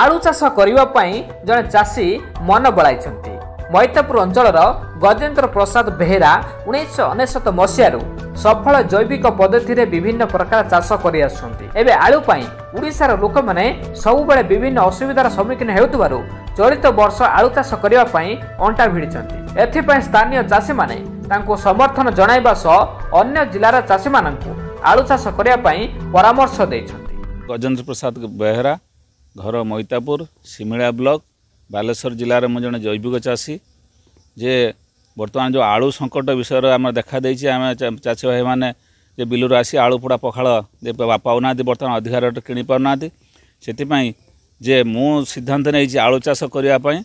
ଆଳୁ ଚାଷ କରିବା ପାଇଁ ଜଣେ ଚାଷୀ ମନ ବଳାଇଛନ୍ତି ମୈତାପୁର ଅଞ୍ଚଳର ଗଜେନ୍ଦ୍ର ପ୍ରସାଦ ବେହେରା ଉଣେଇଶହ ଅନେଶତ ମସିହାରୁ ସଫଳ ଜୈବିକ ପଦ୍ଧତିରେ ବିଭିନ୍ନ ପ୍ରକାର ଚାଷ କରିଆସୁଛନ୍ତି ଏବେ ଆଳୁ ପାଇଁ ଓଡ଼ିଶାର ଲୋକମାନେ ସବୁବେଳେ ବିଭିନ୍ନ ଅସୁବିଧାର ସମ୍ମୁଖୀନ ହେଉଥିବାରୁ ଚଳିତ ବର୍ଷ ଆଳୁ ଚାଷ କରିବା ପାଇଁ ଅଣ୍ଟା ଭିଡ଼ିଛନ୍ତି ଏଥିପାଇଁ ସ୍ଥାନୀୟ ଚାଷୀମାନେ ତାଙ୍କୁ ସମର୍ଥନ ଜଣାଇବା ସହ ଅନ୍ୟ ଜିଲ୍ଲାର ଚାଷୀମାନଙ୍କୁ ଆଳୁ ଚାଷ କରିବା ପାଇଁ ପରାମର୍ଶ ଦେଇଛନ୍ତି ଗଜେନ୍ଦ୍ର ପ୍ରସାଦ ବେହେରା ଘର ମଇତାପୁର ସିମିଳା ବ୍ଲକ୍ ବାଲେଶ୍ୱର ଜିଲ୍ଲାରେ ମୁଁ ଜଣେ ଜୈବିକ ଚାଷୀ ଯେ ବର୍ତ୍ତମାନ ଯେଉଁ ଆଳୁ ସଙ୍କଟ ବିଷୟରେ ଆମର ଦେଖାଦେଇଛି ଆମେ ଚାଷୀ ଭାଇମାନେ ଯେ ବିଲରୁ ଆସି ଆଳୁ ପୋଡ଼ା ପଖାଳ ପାଉନାହାନ୍ତି ବର୍ତ୍ତମାନ ଅଧିକା ରେଟ୍ କିଣି ପାରୁନାହାନ୍ତି ସେଥିପାଇଁ ଯେ ମୁଁ ସିଦ୍ଧାନ୍ତ ନେଇଛି ଆଳୁ ଚାଷ କରିବା ପାଇଁ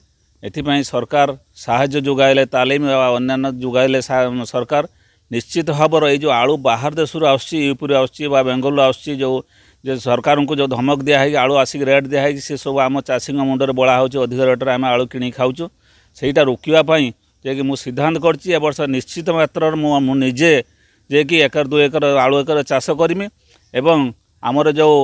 ଏଥିପାଇଁ ସରକାର ସାହାଯ୍ୟ ଯୋଗାଇଲେ ତାଲିମ ଅନ୍ୟାନ୍ୟ ଯୋଗାଇଲେ ସରକାର ନିଶ୍ଚିତ ଭାବରେ ଏଇ ଯେଉଁ ଆଳୁ ବାହାର ଦେଶରୁ ଆସୁଛି ୟୁପିରୁ ଆସୁଛି ବା ବେଙ୍ଗଲରୁ ଆସୁଛି ଯେଉଁ ଯେ ସରକାରଙ୍କୁ ଯେଉଁ ଧମକ ଦିଆହେଇକି ଆଳୁ ଆସିକି ରେଟ୍ ଦିଆହେଇକି ସେ ସବୁ ଆମ ଚାଷୀଙ୍କ ମୁଣ୍ଡରେ ବୋଳା ହେଉଛି ଅଧିକ ରେଟ୍ରେ ଆମେ ଆଳୁ କିଣିକି ଖାଉଛୁ ସେଇଟା ରୋକିବା ପାଇଁ ଯିଏକି ମୁଁ ସିଦ୍ଧାନ୍ତ କରିଛି ଏ ବର୍ଷ ନିଶ୍ଚିତ ମାତ୍ରାରେ ମୁଁ ମୁଁ ନିଜେ ଯିଏକି ଏକର ଦୁଇ ଏକର ଆଳୁ ଏକର ଚାଷ କରିମି ଏବଂ ଆମର ଯେଉଁ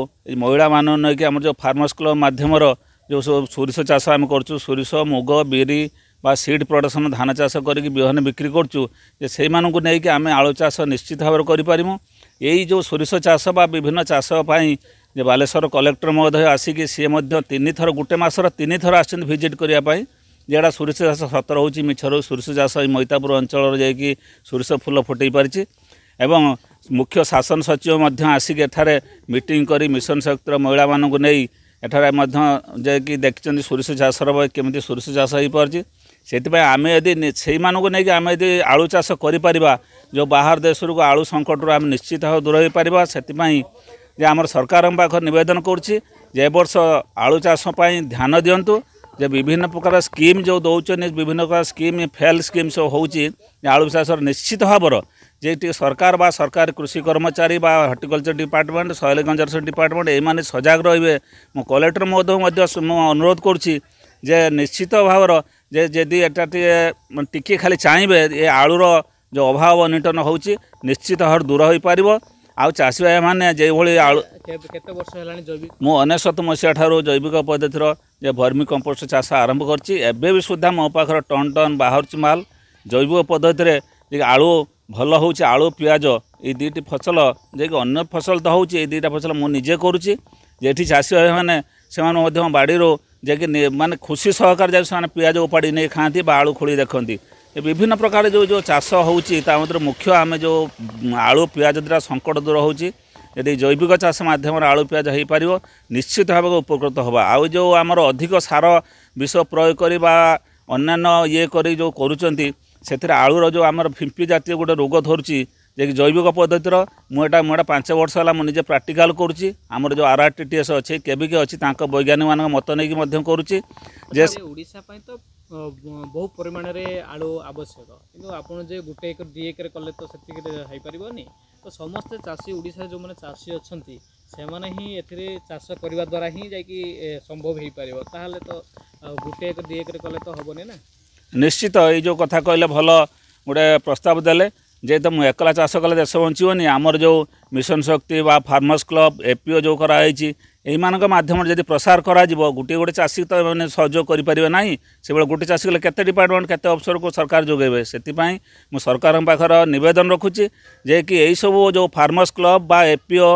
ମହିଳାମାନଙ୍କୁ ନେଇକି ଆମର ଯେଉଁ ଫାର୍ମର୍ସ କ୍ଲବ୍ ମାଧ୍ୟମର ଯେଉଁ ସବୁ ସୋରିଷ ଚାଷ ଆମେ କରୁଛୁ ସୋରିଷ ମୁଗ ବିରି ବା ସିଡ୍ ପ୍ରଡକ୍ସନ୍ ଧାନ ଚାଷ କରିକି ବିହନ ବିକ୍ରି କରୁଛୁ ଯେ ସେଇମାନଙ୍କୁ ନେଇକି ଆମେ ଆଳୁ ଚାଷ ନିଶ୍ଚିତ ଭାବରେ କରିପାରିବୁ ଏଇ ଯେଉଁ ସୋରିଷ ଚାଷ ବା ବିଭିନ୍ନ ଚାଷ ପାଇଁ ଯେ ବାଲେଶ୍ୱର କଲେକ୍ଟର ମହୋଦୟ ଆସିକି ସିଏ ମଧ୍ୟ ତିନିଥର ଗୋଟେ ମାସର ତିନିଥର ଆସିଛନ୍ତି ଭିଜିଟ୍ କରିବା ପାଇଁ ଯେଉଁଟା ସୋରିଷ ଚାଷ ସତ ରହୁଛି ମିଛ ରହୁଛି ସୋରିଷ ଚାଷ ଏଇ ମୈତାପୁର ଅଞ୍ଚଳରେ ଯାଇକି ସୋରିଷ ଫୁଲ ଫୁଟେଇ ପାରିଛି ଏବଂ ମୁଖ୍ୟ ଶାସନ ସଚିବ ମଧ୍ୟ ଆସିକି ଏଠାରେ ମିଟିଂ କରି ମିଶନ ଶକ୍ତିର ମହିଳାମାନଙ୍କୁ ନେଇ ଏଠାରେ ମଧ୍ୟ ଯାଇକି ଦେଖିଛନ୍ତି ସୋରିଷ ଚାଷର କେମିତି ସୋରିଷ ଚାଷ ହୋଇପାରୁଛି ସେଥିପାଇଁ ଆମେ ଯଦି ସେଇମାନଙ୍କୁ ନେଇକି ଆମେ ଯଦି ଆଳୁ ଚାଷ କରିପାରିବା ଯେଉଁ ବାହାର ଦେଶରୁ ଆଳୁ ସଙ୍କଟରୁ ଆମେ ନିଶ୍ଚିତ ଭାବେ ଦୂର ହୋଇପାରିବା ସେଥିପାଇଁ ଯେ ଆମର ସରକାରଙ୍କ ପାଖରେ ନିବେଦନ କରୁଛି ଯେ ଏ ବର୍ଷ ଆଳୁ ଚାଷ ପାଇଁ ଧ୍ୟାନ ଦିଅନ୍ତୁ ଯେ ବିଭିନ୍ନ ପ୍ରକାର ସ୍କିମ୍ ଯେଉଁ ଦେଉଛନ୍ତି ବିଭିନ୍ନ ପ୍ରକାର ସ୍କିମ୍ ଫେଲ୍ ସ୍କିମ୍ ସବୁ ହେଉଛି ଯେ ଆଳୁ ଚାଷର ନିଶ୍ଚିତ ଭାବର যেটি সরকার বা সরকার কৃষি কর্মচারী বা horticulture department soil conservation department এইমানে সজাগ রহবে মু কলেক্টর মহোদয় অনুরোধ করছি ଯେ ନିଶ୍ଚିତ ଭାବର ଯେ ଯଦି ଏଟା ଟିକେ ଟିକେ ଖାଲି ଚାହିଁବେ ଏ ଆଳୁର ଯେଉଁ ଅଭାବ ଅନିଟନ ହେଉଛି ନିଶ୍ଚିତ ଭାବରେ ଦୂର ହୋଇପାରିବ ଆଉ ଚାଷୀ ଭାଇମାନେ ଯେଭଳି ଆଳୁ କେତେ ବର୍ଷ ହେଲାଣି ଜୈବିକ ମୁଁ ଅନେଶତ ମସିହା ଠାରୁ ଜୈବିକ ପଦ୍ଧତିର ଯେ ଭର୍ମି କମ୍ପୋଷ୍ଟ ଚାଷ ଆରମ୍ଭ କରିଛି ଏବେ ବି ସୁଦ୍ଧା ମୋ ପାଖରେ ଟନ୍ ଟନ୍ ବାହାରୁଛି ମାଲ ଜୈବିକ ପଦ୍ଧତିରେ ଆଳୁ ଭଲ ହେଉଛି ଆଳୁ ପିଆଜ ଏଇ ଦୁଇଟି ଫସଲ ଯେକି ଅନ୍ୟ ଫସଲ ତ ହେଉଛି ଏଇ ଦୁଇଟା ଫସଲ ମୁଁ ନିଜେ କରୁଛି ଯେଠି ଚାଷୀ ଭାଇମାନେ ସେମାନେ ମଧ୍ୟ ବାଡ଼ିରୁ ଯିଏକି ମାନେ ଖୁସି ସହକାରେ ଯାଇ ସେମାନେ ପିଆଜ ଉପାଡ଼ି ନେଇ ଖାଆନ୍ତି ବା ଆଳୁ ଖୋଳି ଦେଖନ୍ତି ବିଭିନ୍ନ ପ୍ରକାର ଯେଉଁ ଯେଉଁ ଚାଷ ହେଉଛି ତା ମଧ୍ୟରୁ ମୁଖ୍ୟ ଆମେ ଯେଉଁ ଆଳୁ ପିଆଜ ଦ୍ୱାରା ସଙ୍କଟ ଦୂର ହେଉଛି ଯଦି ଜୈବିକ ଚାଷ ମାଧ୍ୟମରେ ଆଳୁ ପିଆଜ ହୋଇପାରିବ ନିଶ୍ଚିତ ଭାବରେ ଉପକୃତ ହେବା ଆଉ ଯେଉଁ ଆମର ଅଧିକ ସାର ବିଷ ପ୍ରୟୋଗ କରି ବା ଅନ୍ୟାନ୍ୟ ଇଏ କରି ଯେଉଁ କରୁଛନ୍ତି ସେଥିରେ ଆଳୁର ଯେଉଁ ଆମର ଫିମ୍ପି ଜାତୀୟ ଗୋଟେ ରୋଗ ଧରୁଛି যে জৈবিক পদ্ধতির মু এটা মু এটা পাঁচ বর্ষ হল মু নিজে প্রাকটিকাল করছি আমার যে আর আর টি টি এস অছে কেবিকে অছে তাঁর বৈজ্ঞানিক মান মত নেই মধ্যে করছি যে ওড়িশা পাই তো বহু পরিমাণে আলু আবশ্যক কিন্তু আপনার যে গোটে একর দুই একর কলে তো সেটিকে হইপারবনি তো সমস্তে চাষী ওড়িশার যে চাষী অনেক ସେମାନେ ହିଁ ଏଥିରେ ଚାଷ କରିବା ଦ୍ୱାରା ହିଁ ଯାଇକି ସମ୍ଭବ ହେଇପାରିବ ତାହେଲେ ତ ଗୋଟେ ଏକ ଦୁଇ ଏକରେ କଲେ ତ ହେବନି ନା ନିଶ୍ଚିତ ଏଇ ଯେଉଁ କଥା କହିଲେ ଭଲ ଗୋଟେ ପ୍ରସ୍ତାବ ଦେଲେ ଯେହେତୁ ମୁଁ ଏକଲା ଚାଷ କଲେ ଦେଶ ବଞ୍ଚିବନି ଆମର ଯେଉଁ ମିଶନ ଶକ୍ତି ବା ଫାର୍ମର୍ସ କ୍ଲବ୍ ଏପିଓ ଯେଉଁ କରାହେଇଛି ଏଇମାନଙ୍କ ମାଧ୍ୟମରେ ଯଦି ପ୍ରସାର କରାଯିବ ଗୋଟିଏ ଗୋଟେ ଚାଷୀ ତ ଏମାନେ ସହଯୋଗ କରିପାରିବେ ନାହିଁ ସେଭଳି ଗୋଟେ ଚାଷୀ ଗଲେ କେତେ ଡିପାର୍ଟମେଣ୍ଟ କେତେ ଅଫିସରକୁ ସରକାର ଯୋଗାଇବେ ସେଥିପାଇଁ ମୁଁ ସରକାରଙ୍କ ପାଖର ନିବେଦନ ରଖୁଛି ଯେ କି ଏଇସବୁ ଯେଉଁ ଫାର୍ମର୍ସ କ୍ଲବ୍ ବା ଏପିଓ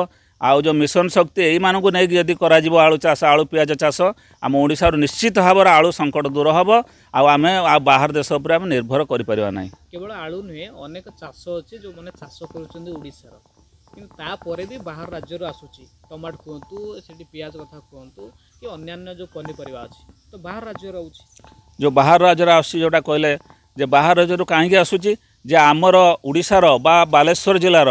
ଆଉ ଯେଉଁ ମିଶନ ଶକ୍ତି ଏଇମାନଙ୍କୁ ନେଇକି ଯଦି କରାଯିବ ଆଳୁ ଚାଷ ଆଳୁ ପିଆଜ ଚାଷ ଆମ ଓଡ଼ିଶାରୁ ନିଶ୍ଚିତ ଭାବରେ ଆଳୁ ସଙ୍କଟ ଦୂର ହେବ ଆଉ ଆମେ ଆଉ ବାହାର ଦେଶ ଉପରେ ଆମେ ନିର୍ଭର କରିପାରିବା ନାହିଁ କେବଳ ଆଳୁ ନୁହେଁ ଅନେକ ଚାଷ ଅଛି ଯେଉଁମାନେ ଚାଷ କରୁଛନ୍ତି ଓଡ଼ିଶାର କିନ୍ତୁ ତାପରେ ବି ବାହାର ରାଜ୍ୟରୁ ଆସୁଛି ଟମାଟୋ କୁହନ୍ତୁ ସେଠି ପିଆଜ କଥା କୁହନ୍ତୁ କି ଅନ୍ୟାନ୍ୟ ଯେଉଁ ପନିପରିବା ଅଛି ତ ବାହାର ରାଜ୍ୟରୁ ଆସୁଛି ଯେଉଁ ବାହାର ରାଜ୍ୟରୁ ଆସୁଛି ଯେଉଁଟା କହିଲେ ଯେ ବାହାର ରାଜ୍ୟରୁ କାହିଁକି ଆସୁଛି ଯେ ଆମର ଓଡ଼ିଶାର ବା ବାଲେଶ୍ୱର ଜିଲ୍ଲାର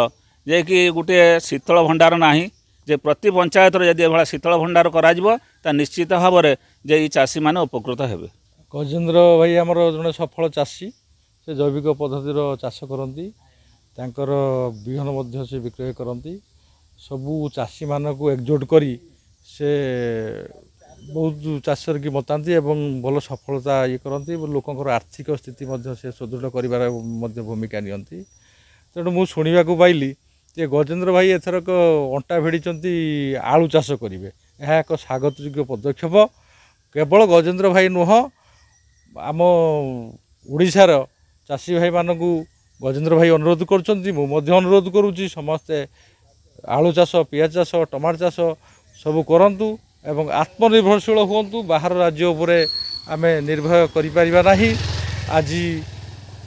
ଯେ କି ଗୋଟିଏ ଶୀତଳ ଭଣ୍ଡାର ନାହିଁ ଯେ ପ୍ରତି ପଞ୍ଚାୟତରେ ଯଦି ଏଭଳିଆ ଶୀତଳ ଭଣ୍ଡାର କରାଯିବ ତା ନିଶ୍ଚିତ ଭାବରେ ଯେ ଏଇ ଚାଷୀମାନେ ଉପକୃତ ହେବେ ଗଜେନ୍ଦ୍ର ଭାଇ ଆମର ଜଣେ ସଫଳ ଚାଷୀ ସେ ଜୈବିକ ପଦ୍ଧତିର ଚାଷ କରନ୍ତି ତାଙ୍କର ବିହନ ମଧ୍ୟ ସେ ବିକ୍ରୟ କରନ୍ତି ସବୁ ଚାଷୀମାନଙ୍କୁ ଏକଜୁଟ କରି ସେ ବହୁତ ଚାଷରେ କି ମତାନ୍ତି ଏବଂ ଭଲ ସଫଳତା ଇଏ କରନ୍ତି ଲୋକଙ୍କର ଆର୍ଥିକ ସ୍ଥିତି ମଧ୍ୟ ସେ ସୁଦୃଢ଼ କରିବାର ମଧ୍ୟ ଭୂମିକା ନିଅନ୍ତି ତେଣୁ ମୁଁ ଶୁଣିବାକୁ ପାଇଲି ଯେ ଗଜେନ୍ଦ୍ର ଭାଇ ଏଥରକ ଅଣ୍ଟା ଭିଡ଼ିଛନ୍ତି ଆଳୁ ଚାଷ କରିବେ ଏହା ଏକ ସ୍ୱାଗତଯୋଗ୍ୟ ପଦକ୍ଷେପ କେବଳ ଗଜେନ୍ଦ୍ର ଭାଇ ନୁହଁ ଆମ ଓଡ଼ିଶାର ଚାଷୀ ଭାଇମାନଙ୍କୁ ଗଜେନ୍ଦ୍ର ଭାଇ ଅନୁରୋଧ କରୁଛନ୍ତି ମୁଁ ମଧ୍ୟ ଅନୁରୋଧ କରୁଛି ସମସ୍ତେ ଆଳୁ ଚାଷ ପିଆଜ ଚାଷ ଟମାଟୋ ଚାଷ ସବୁ କରନ୍ତୁ ଏବଂ ଆତ୍ମନିର୍ଭରଶୀଳ ହୁଅନ୍ତୁ ବାହାର ରାଜ୍ୟ ଉପରେ ଆମେ ନିର୍ଭୟ କରିପାରିବା ନାହିଁ ଆଜି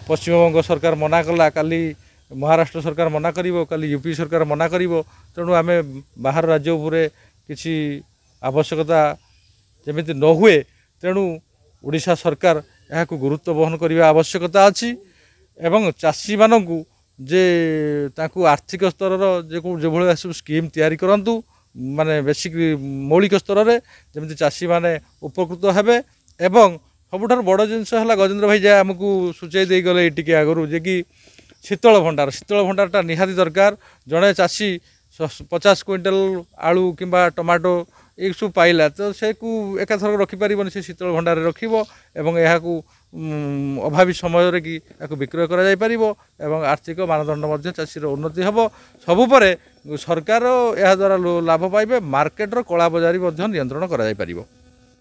ପଶ୍ଚିମବଙ୍ଗ ସରକାର ମନା କଲା କାଲି ମହାରାଷ୍ଟ୍ର ସରକାର ମନା କରିବ କାଲି ୟୁପି ସରକାର ମନା କରିବ ତେଣୁ ଆମେ ବାହାର ରାଜ୍ୟ ଉପରେ କିଛି ଆବଶ୍ୟକତା ଯେମିତି ନ ହୁଏ ତେଣୁ ଓଡ଼ିଶା ସରକାର ଏହାକୁ ଗୁରୁତ୍ୱ ବହନ କରିବା ଆବଶ୍ୟକତା ଅଛି ଏବଂ ଚାଷୀମାନଙ୍କୁ ଯେ ତାଙ୍କୁ ଆର୍ଥିକ ସ୍ତରର ଯେ ଯେଭଳି ସବୁ ସ୍କିମ୍ ତିଆରି କରନ୍ତୁ ମାନେ ବେଶିକ ମୌଳିକ ସ୍ତରରେ ଯେମିତି ଚାଷୀମାନେ ଉପକୃତ ହେବେ ଏବଂ ସବୁଠାରୁ ବଡ଼ ଜିନିଷ ହେଲା ଗଜେନ୍ଦ୍ର ଭାଇ ଯାହା ଆମକୁ ସୂଚାଇ ଦେଇଗଲେ ଏଇ ଟିକେ ଆଗରୁ ଯେ କି ଶୀତଳ ଭଣ୍ଡାର ଶୀତଳ ଭଣ୍ଡାରଟା ନିହାତି ଦରକାର ଜଣେ ଚାଷୀ ପଚାଶ କୁଇଣ୍ଟାଲ ଆଳୁ କିମ୍ବା ଟମାଟୋ ଏସବୁ ପାଇଲା ତ ସେକୁ ଏକାଥରକ ରଖିପାରିବନି ସେ ଶୀତଳ ଭଣ୍ଡାରରେ ରଖିବ ଏବଂ ଏହାକୁ ଅଭାବୀ ସମୟରେ କି ଏହାକୁ ବିକ୍ରୟ କରାଯାଇପାରିବ ଏବଂ ଆର୍ଥିକ ମାନଦଣ୍ଡ ମଧ୍ୟ ଚାଷୀର ଉନ୍ନତି ହେବ ସବୁ ପରେ ସରକାର ଏହାଦ୍ୱାରା ଲାଭ ପାଇବେ ମାର୍କେଟର କଳାବଜାରୀ ମଧ୍ୟ ନିୟନ୍ତ୍ରଣ କରାଯାଇପାରିବ